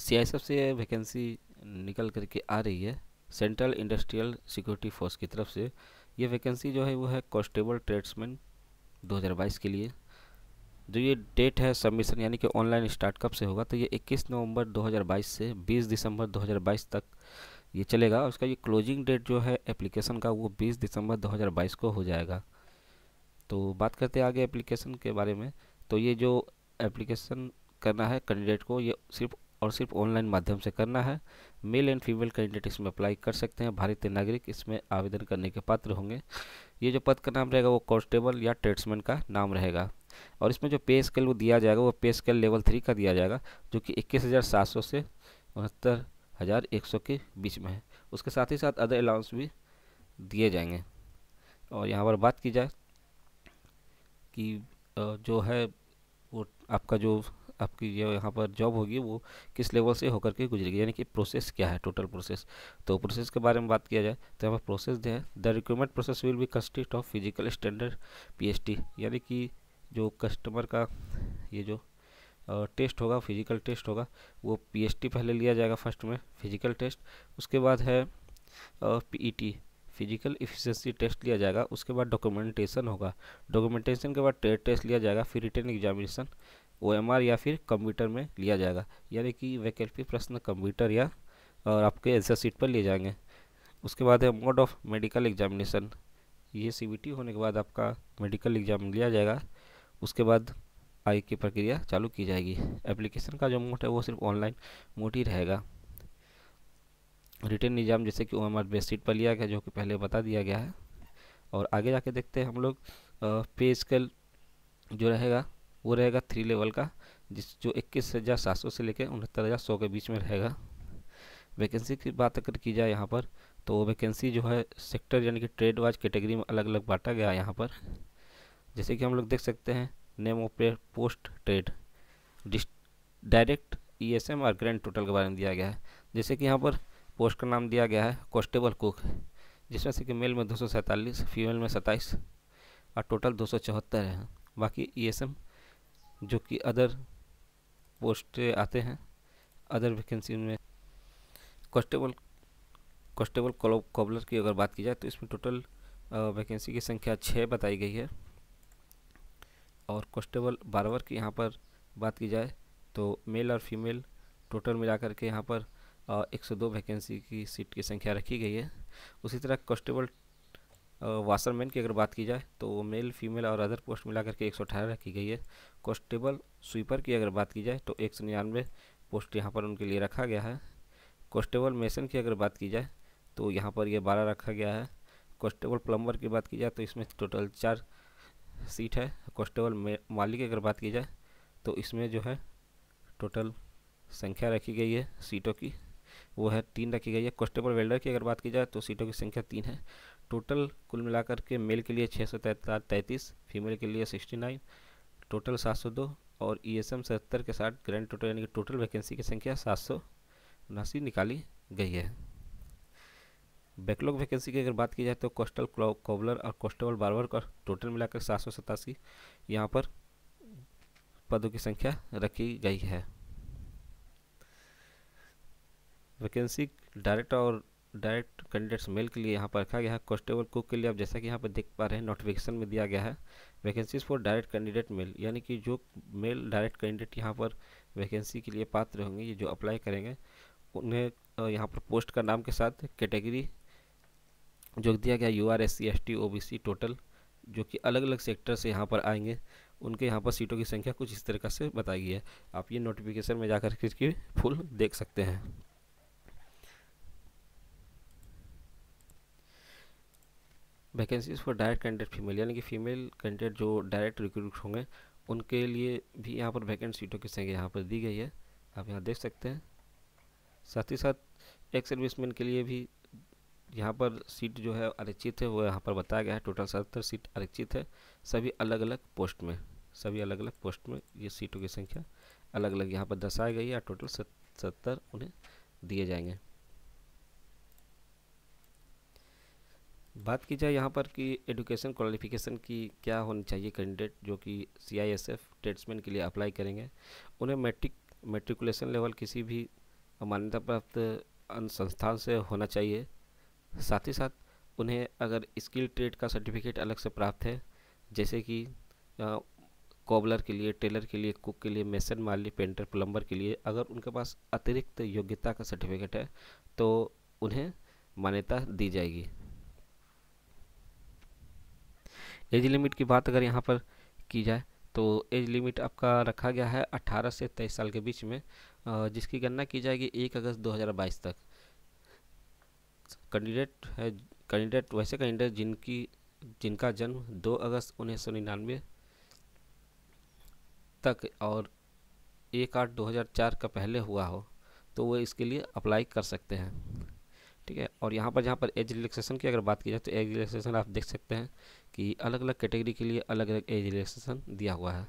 सी से वैकेंसी निकल करके आ रही है सेंट्रल इंडस्ट्रियल सिक्योरिटी फोर्स की तरफ से ये वैकेंसी जो है वो है कॉन्स्टेबल ट्रेड्समैन 2022 के लिए जो ये डेट है सबमिशन यानी कि ऑनलाइन स्टार्ट कब से होगा तो ये 21 नवंबर 2022 से 20 दिसंबर 2022 तक ये चलेगा उसका ये क्लोजिंग डेट जो है एप्लीकेशन का वो 20 दिसंबर 2022 को हो जाएगा तो बात करते हैं आगे एप्लीकेशन के बारे में तो ये जो एप्लीकेशन करना है कैंडिडेट को ये सिर्फ और सिर्फ ऑनलाइन माध्यम से करना है मेल एंड फीमेल कैंडिडेट इसमें अप्लाई कर सकते हैं भारतीय नागरिक इसमें आवेदन करने के पात्र होंगे ये जो पद का नाम रहेगा वो कॉन्स्टेबल या ट्रेड्समैन का नाम रहेगा और इसमें जो पे स्केल वो दिया जाएगा वो पे स्केल लेवल थ्री का दिया जाएगा जो कि इक्कीस हज़ार सात सौ से उनहत्तर हज़ार एक सौ के बीच में है उसके साथ ही साथ अदर अलाउंस भी दिए जाएंगे और यहाँ पर बात की जाए कि जो है वो आपका जो आपकी जो यहाँ पर जॉब होगी वो किस लेवल से होकर के गुजरेगी यानी कि प्रोसेस क्या है टोटल प्रोसेस तो प्रोसेस के बारे में बात किया जाए तो यहाँ पर प्रोसेस जो है the recruitment process will be consist of physical standard P यानी कि जो कस्टमर का ये जो टेस्ट होगा फिजिकल टेस्ट होगा वो पी पहले लिया जाएगा फर्स्ट में फिजिकल टेस्ट उसके बाद है पी फिजिकल इफिशेंसी टेस्ट लिया जाएगा उसके बाद डॉक्यूमेंटेशन होगा डॉक्यूमेंटेशन के बाद टेस्ट लिया जाएगा फिर रिटर्न एग्जामिनेशन ओ या फिर कंप्यूटर में लिया जाएगा यानी कि वैकल्पिक प्रश्न कंप्यूटर या और आपके एंसर सीट पर लिए जाएंगे उसके बाद है मोड ऑफ मेडिकल एग्जामिनेशन ये सी होने के बाद आपका मेडिकल एग्जाम लिया जाएगा उसके बाद आई की प्रक्रिया चालू की जाएगी एप्लीकेशन का जो मोड है वो सिर्फ ऑनलाइन मोड ही रहेगा रिटर्न एग्जाम जैसे कि O M R base sheet पर लिया गया जो कि पहले बता दिया गया है और आगे जाके देखते हैं हम लोग पे स्केल जो रहेगा वो रहेगा थ्री लेवल का जिस जो इक्कीस हज़ार सात सौ से लेकर उनहत्तर हज़ार सौ के बीच में रहेगा वैकेंसी की बात अगर की जाए यहाँ पर तो वैकेंसी जो है सेक्टर यानी कि ट्रेड वाइज कैटेगरी में अलग अलग बांटा गया है यहाँ पर जैसे कि हम लोग देख सकते हैं name of post trade direct E S M और ग्रैंड टोटल के बारे में दिया गया है जैसे कि यहाँ पर पोस्ट का नाम दिया गया है कॉन्स्टेबल कुक जिसमें से कि मेल में दो फीमेल में सत्ताईस और टोटल दो है बाकी ई एस एम जो कि अदर पोस्ट आते हैं अदर वैकेंसी में कॉन्स्टेबल कॉन्स्टेबल कॉबलर की अगर बात की जाए तो इसमें टोटल वैकेंसी की संख्या छः बताई गई है और कॉन्स्टेबल बारवर की यहाँ पर बात की जाए तो मेल और फीमेल टोटल मिलाकर के यहाँ पर एक सौ दो वैकेंसी की सीट की संख्या रखी गई है उसी तरह कॉन्स्टेबल वाशरमैन की अगर बात की जाए तो मेल फीमेल और अदर पोस्ट मिला करके एक सौ अठारह रखी गई है कॉन्स्टेबल स्वीपर की अगर बात की जाए तो एक सौ निन्यानवे पोस्ट यहाँ पर उनके लिए रखा गया है कॉन्स्टेबल मेसन की अगर बात की जाए तो यहाँ पर यह बारह रखा गया है कॉन्स्टेबल प्लम्बर की बात की जाए तो इसमें टोटल चार सीट है कॉन्स्टेबल मालिक की अगर बात की जाए तो इसमें जो है टोटल संख्या रखी गई है सीटों की वो है तीन रखी गई है कॉन्स्टेबल वेल्डर की अगर बात की जाए तो सीटों की संख्या तीन है टोटल कुल मिलाकर के मेल के लिए छः सौ तैंतीस फीमेल के लिए सिक्सटी नाइन टोटल सात सौ दो और ई एस एम सत्तर के साथ ग्रैंड टोटल यानी कि टोटल वैकेंसी की संख्या सात सौ उनासी निकाली गई है बैकलॉग वैकेंसी की अगर बात की जाए तो कोस्टल कॉबलर और कॉन्स्टेबल बारवर का टोटल मिलाकर सात सौ सतासी यहाँ पर पदों की संख्या रखी गई है वैकेंसी डायरेक्ट और डायरेक्ट कैंडिडेट्स मेल के लिए यहाँ पर रखा गया है कॉन्स्टेबल कुक के लिए आप जैसा कि यहाँ पर देख पा रहे हैं नोटिफिकेशन में दिया गया है vacancies for direct candidate male यानी कि जो मेल डायरेक्ट कैंडिडेट यहाँ पर वैकेंसी के लिए पात्र होंगे ये जो अप्लाई करेंगे उन्हें यहाँ पर पोस्ट का नाम के साथ कैटेगरी जो दिया गया U R S C S T O B C total जो कि अलग अलग सेक्टर से यहाँ पर आएंगे उनके यहाँ पर सीटों की संख्या कुछ इस तरीका से बताई गई है आप ये नोटिफिकेशन में जाकर इसकी फुल देख सकते हैं vacancies for direct candidate female यानी कि फ़ीमेल कैंडिडेट जो डायरेक्ट रिक्रूट होंगे उनके लिए भी यहाँ पर वैकेंट सीटों की संख्या यहाँ पर दी गई है आप यहाँ देख सकते हैं साथ ही साथ एक सर्विसमैन के लिए भी यहाँ पर सीट जो है आरक्षित है वो यहाँ पर बताया गया है टोटल सत्तर सीट आरक्षित है सभी अलग अलग पोस्ट में सभी अलग अलग पोस्ट में ये सीटों की संख्या अलग अलग यहाँ पर दर्शाई गई है टोटल सत्तर उन्हें दिए जाएंगे बात की जाए यहाँ पर कि एडुकेशन क्वालिफ़िकेशन की क्या होनी चाहिए कैंडिडेट जो कि C I S F tradesman के लिए अप्लाई करेंगे उन्हें मैट्रिक मेट्रिकुलेशन लेवल किसी भी मान्यता प्राप्त संस्थान से होना चाहिए साथ ही साथ उन्हें अगर स्किल ट्रेड का सर्टिफिकेट अलग से प्राप्त है जैसे कि कॉबलर के लिए टेलर के लिए कुक के लिए मेसन माली पेंटर प्लम्बर के लिए अगर उनके पास अतिरिक्त योग्यता का सर्टिफिकेट है तो उन्हें मान्यता दी जाएगी एज लिमिट की बात अगर यहाँ पर की जाए तो एज लिमिट आपका रखा गया है 18 से 23 साल के बीच में जिसकी गणना की जाएगी 1 अगस्त 2022 तक कैंडिडेट है कैंडिडेट वैसे कैंडिडेट जिनकी जिनका जन्म 2 अगस्त उन्नीस तक और एक आठ दो हज़ार चार का पहले हुआ हो तो वो इसके लिए अप्लाई कर सकते हैं ठीक है और यहाँ पर जहाँ पर एज रिलैक्सेशन की अगर बात की जाए तो एज रिलैक्सेशन आप देख सकते हैं कि अलग अलग कैटेगरी के लिए अलग अलग एज रिलैक्सेशन दिया हुआ है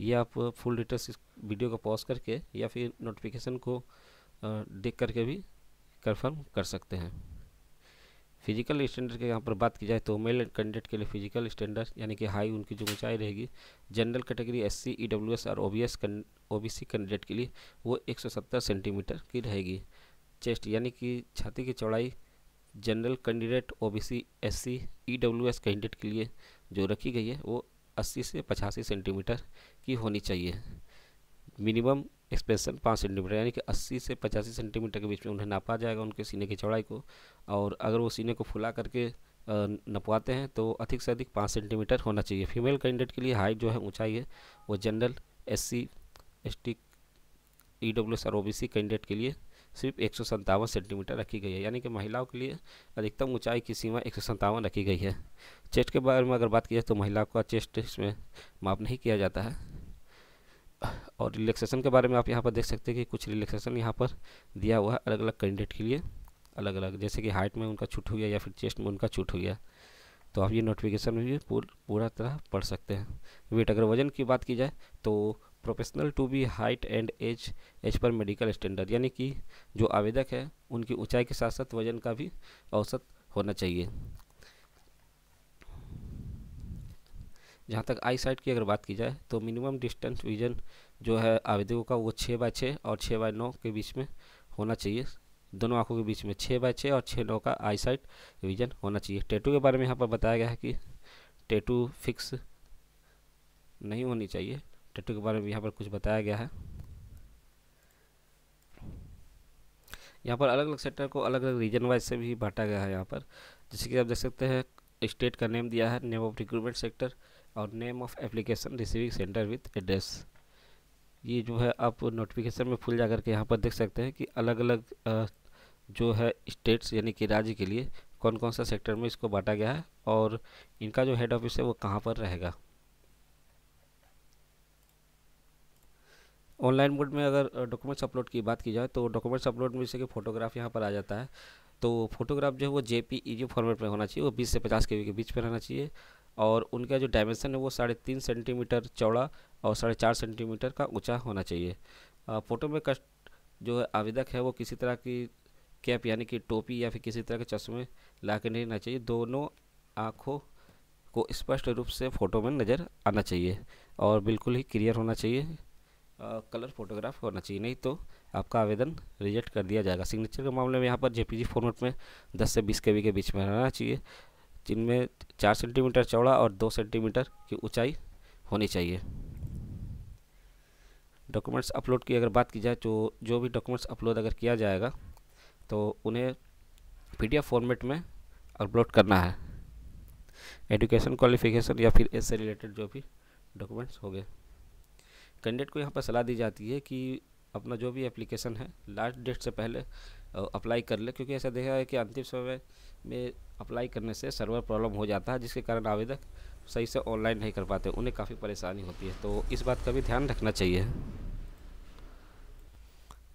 ये आप फुल डिटेल्स इस वीडियो को पॉज करके या फिर नोटिफिकेशन को देख करके भी कन्फर्म कर सकते हैं फिजिकल स्टैंडर्ड के यहाँ पर बात की जाए तो मेल कैंडिडेट के लिए फिजिकल स्टैंडर्ड यानी कि हाई उनकी जो ऊंचाई रहेगी general category S C E W S और O B S O B C candidate के लिए वो 170 सेंटीमीटर की रहेगी चेस्ट यानी कि छाती की चौड़ाई general candidate OBC SC EWS candidate के लिए जो रखी गई है वो 80 से पचासी सेंटीमीटर की होनी चाहिए मिनिमम एक्सपेंसन पाँच सेंटीमीटर यानी कि 80 से पचासी सेंटीमीटर के बीच में उन्हें नापा जाएगा उनके सीने की चौड़ाई को और अगर वो सीने को फुला करके नपवाते हैं तो अधिक से अधिक पाँच सेंटीमीटर होना चाहिए फीमेल कैंडिडेट के लिए हाइट जो है ऊँचाई है वो general S C S T E W S R O B C candidate के लिए सिर्फ एक सेंटीमीटर रखी गई है यानी कि महिलाओं के लिए अधिकतम ऊंचाई की सीमा एक रखी गई है चेस्ट के बारे में अगर बात की जाए तो महिलाओं का चेस्ट इसमें माप नहीं किया जाता है और रिलैक्सेशन के बारे में आप यहाँ पर देख सकते हैं कि कुछ रिलैक्सेशन यहाँ पर दिया हुआ है अलग अलग कैंडिडेट के लिए अलग अलग जैसे कि हाइट में उनका छूट हो गया या फिर चेस्ट में उनका छूट हो गया तो आप ये नोटिफिकेशन में भी पूर, पूरा तरह पढ़ सकते हैं वेट अगर वज़न की बात की जाए तो professional to be height and age age पर मेडिकल स्टैंडर्ड यानी कि जो आवेदक है उनकी ऊंचाई के साथ साथ वजन का भी औसत होना चाहिए जहाँ तक आई साइट की अगर बात की जाए तो मिनिमम डिस्टेंस विजन जो है आवेदकों का वो छः बाय छः और छः बाय नौ के बीच में होना चाहिए दोनों आंखों के बीच में छः बाय छः और छः नौ का आई साइट विजन होना चाहिए टेटू के बारे में यहाँ पर बताया गया है कि टेटू फिक्स नहीं होनी चाहिए टैटू के बारे में यहाँ पर कुछ बताया गया है यहाँ पर अलग अलग सेक्टर को अलग अलग रीजन वाइज से भी बांटा गया है यहाँ पर जैसे कि आप देख सकते हैं स्टेट का नेम दिया है नेम ऑफ रिक्रूटमेंट सेक्टर और name of application receiving centre with address ये जो है आप नोटिफिकेशन में फुल जा के यहाँ पर देख सकते हैं कि अलग अलग जो है स्टेट्स यानी कि राज्य के लिए कौन कौन सा सेक्टर में इसको बांटा गया है और इनका जो हेड ऑफिस है वो कहाँ पर रहेगा ऑनलाइन मोड में अगर डॉक्यूमेंट्स अपलोड की बात की जाए तो डॉक्यूमेंट्स अपलोड में जैसे कि फोटोग्राफ यहाँ पर आ जाता है तो फोटोग्राफ जो है वो जे पी फॉर्मेट में होना चाहिए वो बीस से पचास के के बीच में रहना चाहिए और उनका जो डायमेंसन है वो साढ़े तीन सेंटीमीटर चौड़ा और साढ़े चार सेंटीमीटर का ऊंचा होना चाहिए फ़ोटो में कस्ट जो है आवेदक है वो किसी तरह की कैप यानी कि टोपी या फिर किसी तरह के चश्मे ला के नहीं रहना चाहिए दोनों आँखों को स्पष्ट रूप से फ़ोटो में नज़र आना चाहिए और बिल्कुल ही क्लियर होना चाहिए कलर फोटोग्राफ होना चाहिए नहीं तो आपका आवेदन रिजेक्ट कर दिया जाएगा सिग्नेचर के मामले में यहाँ पर जेपीजी फॉर्मेट में 10 से 20 के के बीच में रहना चाहिए जिनमें चार सेंटीमीटर चौड़ा और दो सेंटीमीटर की ऊंचाई होनी चाहिए डॉक्यूमेंट्स अपलोड की अगर बात की जाए तो जो भी डॉक्यूमेंट्स अपलोड अगर किया जाएगा तो उन्हें पी फॉर्मेट में अपलोड करना है एजुकेशन क्वालिफिकेशन या फिर इससे रिलेटेड जो भी डॉक्यूमेंट्स हो गए कैंडिडेट को यहाँ पर सलाह दी जाती है कि अपना जो भी एप्लीकेशन है लास्ट डेट से पहले अप्लाई कर ले क्योंकि ऐसा देखा है कि अंतिम समय में अप्लाई करने से सर्वर प्रॉब्लम हो जाता है जिसके कारण आवेदक सही से ऑनलाइन नहीं कर पाते उन्हें काफ़ी परेशानी होती है तो इस बात का भी ध्यान रखना चाहिए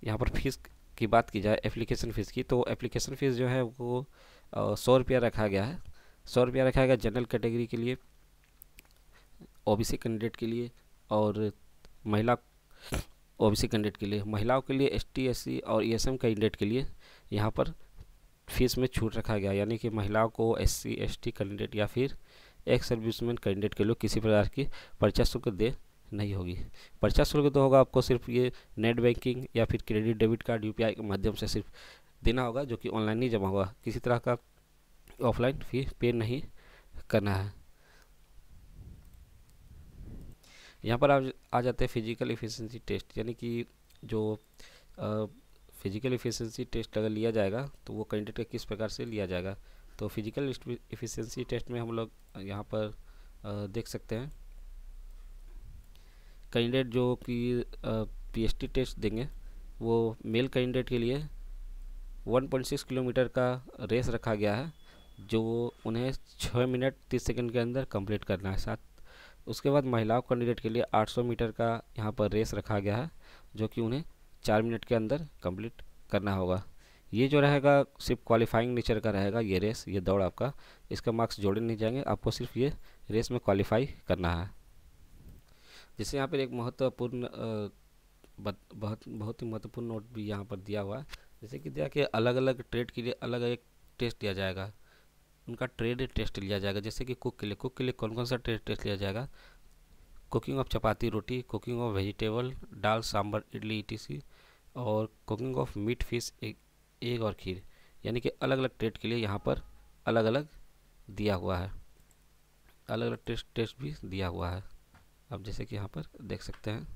यहाँ पर फीस की बात की जाए एप्लीकेशन फ़ीस की तो एप्लीकेशन फ़ीस जो है वो सौ रुपया रखा गया है सौ रुपया रखा गया जनरल कैटेगरी के लिए ओबीसी कैंडिडेट के लिए और महिला ओबीसी कैंडिडेट के लिए महिलाओं के लिए एस टी और ई एस कैंडिडेट के लिए यहाँ पर फीस में छूट रखा गया यानी कि महिलाओं को एस सी कैंडिडेट या फिर एक सर्विसमैन कैंडिडेट के लिए किसी प्रकार की परीक्षा शुल्क दे नहीं होगी परीक्षा शुल्क तो होगा आपको सिर्फ ये नेट बैंकिंग या फिर क्रेडिट डेबिट कार्ड यू के माध्यम से सिर्फ देना होगा जो कि ऑनलाइन ही जमा होगा किसी तरह का ऑफलाइन फी पे नहीं करना है यहाँ पर आप आ जाते हैं फिजिकल इफिशेंसी टेस्ट यानी कि जो फिजिकल इफिशेंसी टेस्ट अगर लिया जाएगा तो वो कैंडिडेट का किस प्रकार से लिया जाएगा तो फिजिकल इफिशेंसी टेस्ट में हम लोग यहाँ पर आ, देख सकते हैं कैंडिडेट जो कि पीएसटी टेस्ट देंगे वो मेल कैंडिडेट के लिए 1.6 किलोमीटर का रेस रखा गया है जो उन्हें छः मिनट तीस सेकंड के अंदर कंप्लीट करना है साथ उसके बाद महिलाओं कैंडिडेट के लिए 800 मीटर का यहाँ पर रेस रखा गया है जो कि उन्हें चार मिनट के अंदर कंप्लीट करना होगा ये जो रहेगा सिर्फ क्वालिफाइंग नेचर का रहेगा ये रेस ये दौड़ आपका इसका मार्क्स जोड़े नहीं जाएंगे आपको सिर्फ ये रेस में क्वालिफाई करना है जैसे यहाँ पर एक महत्वपूर्ण बहुत बहुत ही महत्वपूर्ण नोट भी यहाँ पर दिया हुआ है जैसे कि दिया कि अलग अलग ट्रेड के लिए अलग एक टेस्ट दिया जाएगा उनका ट्रेड टेस्ट लिया जाएगा जैसे कि कुक के लिए कुक के लिए कौन कौन सा ट्रेड टेस्ट लिया जाएगा cooking of chapati roti cooking of vegetable dal sambar idli ई और cooking of meat fish egg, egg और खीर यानी कि अलग अलग ट्रेड के लिए यहाँ पर अलग अलग दिया हुआ है अलग अलग टेस्ट टेस्ट भी दिया हुआ है आप जैसे कि यहाँ पर देख सकते हैं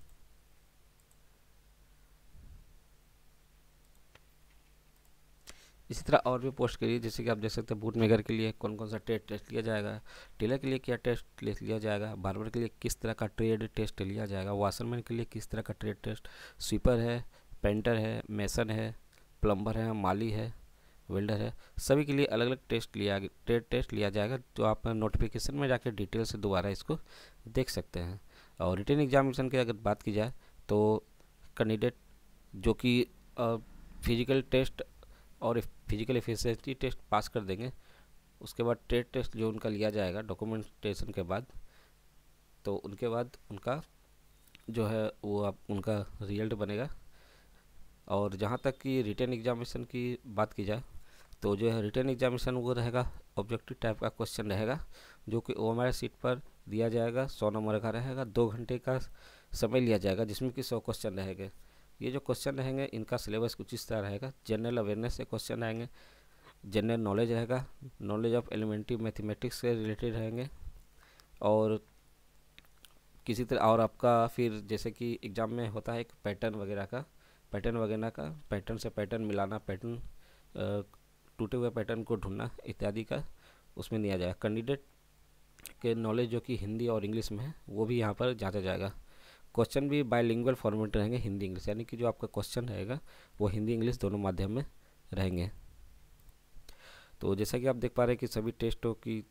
इसी तरह और भी पोस्ट के लिए जैसे कि आप देख सकते हैं बूट मेकर के लिए कौन कौन सा ट्रेड टेस्ट लिया जाएगा टेलर के लिए क्या टेस्ट लिया जाएगा बारबर के लिए किस तरह का ट्रेड टेस्ट लिया जाएगा वाशरमैन के लिए किस तरह का ट्रेड टेस्ट स्वीपर है पेंटर है मेसन है प्लम्बर है माली है वेल्डर है सभी के लिए अलग अलग टेस्ट लिया ट्रेड टेस्ट लिया जाएगा तो आप नोटिफिकेशन में जाकर डिटेल से दोबारा इसको देख सकते हैं और रिटर्न एग्जामिनेशन की अगर बात की जाए तो कैंडिडेट जो कि फिज़िकल टेस्ट और फिजिकल एफिशिएंसी टेस्ट पास कर देंगे उसके बाद ट्रेड टेस्ट जो उनका लिया जाएगा डॉक्यूमेंटेशन के बाद तो उनके बाद उनका जो है वो आप उनका रिजल्ट बनेगा और जहाँ तक कि रिटर्न एग्जामिनेशन की बात की जाए तो जो है रिटर्न एग्जामिनेशन वो रहेगा ऑब्जेक्टिव टाइप का क्वेश्चन रहेगा जो कि ओ सीट पर दिया जाएगा सौ नंबर का रहेगा दो घंटे का समय लिया जाएगा जिसमें कि सौ क्वेश्चन रहेगा ये जो क्वेश्चन रहेंगे इनका सिलेबस कुछ इस तरह रहेगा जनरल अवेयरनेस से क्वेश्चन आएंगे जनरल नॉलेज रहेगा नॉलेज ऑफ एलिमेंट्री मैथमेटिक्स से रिलेटेड रहेंगे और किसी तरह और आपका फिर जैसे कि एग्ज़ाम में होता है एक पैटर्न वगैरह का पैटर्न वगैरह का पैटर्न से पैटर्न मिलाना पैटर्न टूटे हुए पैटर्न को ढूंढना इत्यादि का उसमें दिया जाएगा कैंडिडेट के नॉलेज जो कि हिंदी और इंग्लिश में है वो भी यहाँ पर जाँचा जाएगा क्वेश्चन भी बायलिंगुअल फॉर्मेट रहेंगे हिंदी इंग्लिश यानी कि जो आपका क्वेश्चन रहेगा वो हिंदी इंग्लिश दोनों माध्यम में रहेंगे तो जैसा कि आप देख पा रहे हैं कि सभी टेस्टों की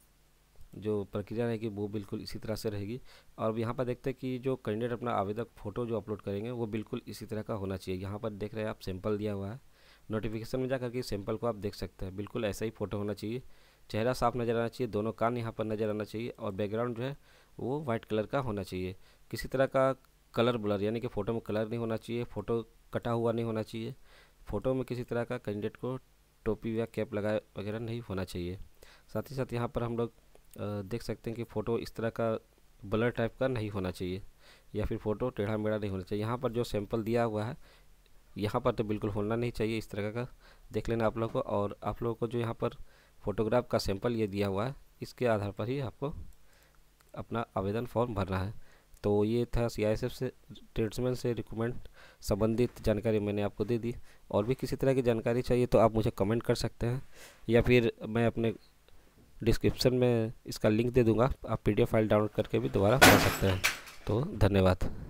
जो प्रक्रिया रहेगी वो बिल्कुल इसी तरह से रहेगी और यहाँ पर देखते हैं कि जो कैंडिडेट अपना आवेदक फ़ोटो जो अपलोड करेंगे वो बिल्कुल इसी तरह का होना चाहिए यहाँ पर देख रहे हैं आप सैंपल दिया हुआ है नोटिफिकेशन में जा करके सैंपल को आप देख सकते हैं बिल्कुल ऐसा ही फ़ोटो होना चाहिए चेहरा साफ नज़र आना चाहिए दोनों कान यहाँ पर नज़र आना चाहिए और बैकग्राउंड जो है वो वाइट कलर का होना चाहिए किसी तरह का कलर ब्लर यानी कि फ़ोटो में कलर नहीं होना चाहिए फ़ोटो कटा हुआ नहीं होना चाहिए फ़ोटो में किसी तरह का कैंडिडेट को टोपी या कैप लगाए वगैरह नहीं होना चाहिए साथ ही साथ यहाँ पर हम लोग देख सकते हैं कि फ़ोटो इस तरह का ब्लर टाइप का नहीं होना चाहिए या फिर फ़ोटो टेढ़ा मेढ़ा नहीं होना चाहिए यहाँ पर जो सैम्पल दिया हुआ है यहाँ पर तो बिल्कुल होना नहीं चाहिए इस तरह का देख लेना आप लोगों को और आप लोगों को जो यहाँ पर फ़ोटोग्राफ का सैंपल ये दिया हुआ है इसके आधार पर ही आपको अपना आवेदन फॉर्म भरना है तो ये था सी आई से ट्रेड्समैन से रिक्रूटमेंट संबंधित जानकारी मैंने आपको दे दी और भी किसी तरह की जानकारी चाहिए तो आप मुझे कमेंट कर सकते हैं या फिर मैं अपने डिस्क्रिप्शन में इसका लिंक दे दूंगा आप पीडीएफ फाइल डाउनलोड करके भी दोबारा पढ़ सकते हैं तो धन्यवाद